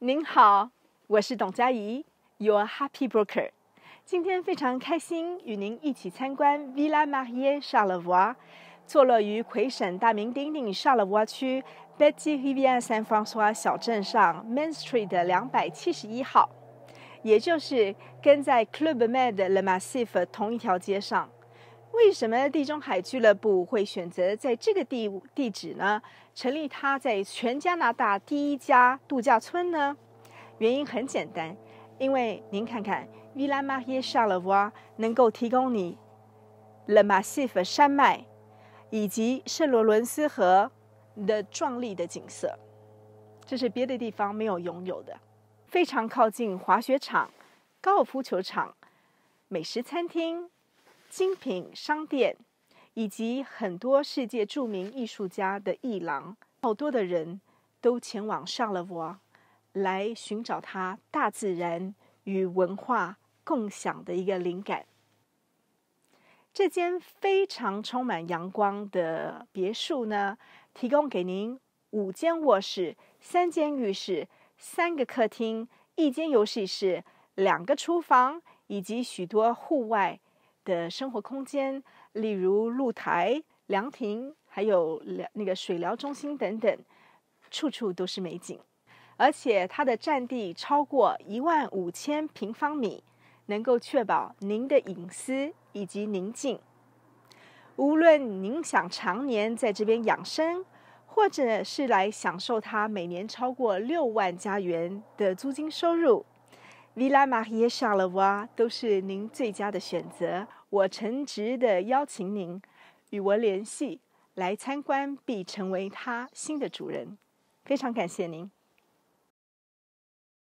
您好，我是董佳怡，Your Happy Broker。今天非常开心与您一起参观 Villa Marie Chalavoir，坐落于魁省大名鼎鼎 Chalavoir 区 b e t i t r i v i e r Saint Francois 小镇上 Main Street 的两百七十一号，也就是跟在 Club Med Le Massif 同一条街上。为什么地中海俱乐部会选择在这个地地址呢？成立它在全加拿大第一家度假村呢？原因很简单，因为您看看，Villa Marie c h a l e v o i 能够提供你 Le Massif 山脉以及圣罗伦斯河的壮丽的景色，这是别的地方没有拥有的。非常靠近滑雪场、高尔夫球场、美食餐厅。精品商店，以及很多世界著名艺术家的艺廊，好多的人都前往上了我，来寻找他大自然与文化共享的一个灵感。这间非常充满阳光的别墅呢，提供给您五间卧室、三间浴室、三个客厅、一间游戏室、两个厨房，以及许多户外。的生活空间，例如露台、凉亭，还有那个水疗中心等等，处处都是美景。而且它的占地超过一万五千平方米，能够确保您的隐私以及宁静。无论您想常年在这边养生，或者是来享受它每年超过六万加元的租金收入。Villa Marie a 维拉玛耶沙 v a 都是您最佳的选择。我诚挚的邀请您与我联系，来参观并成为他新的主人。非常感谢您。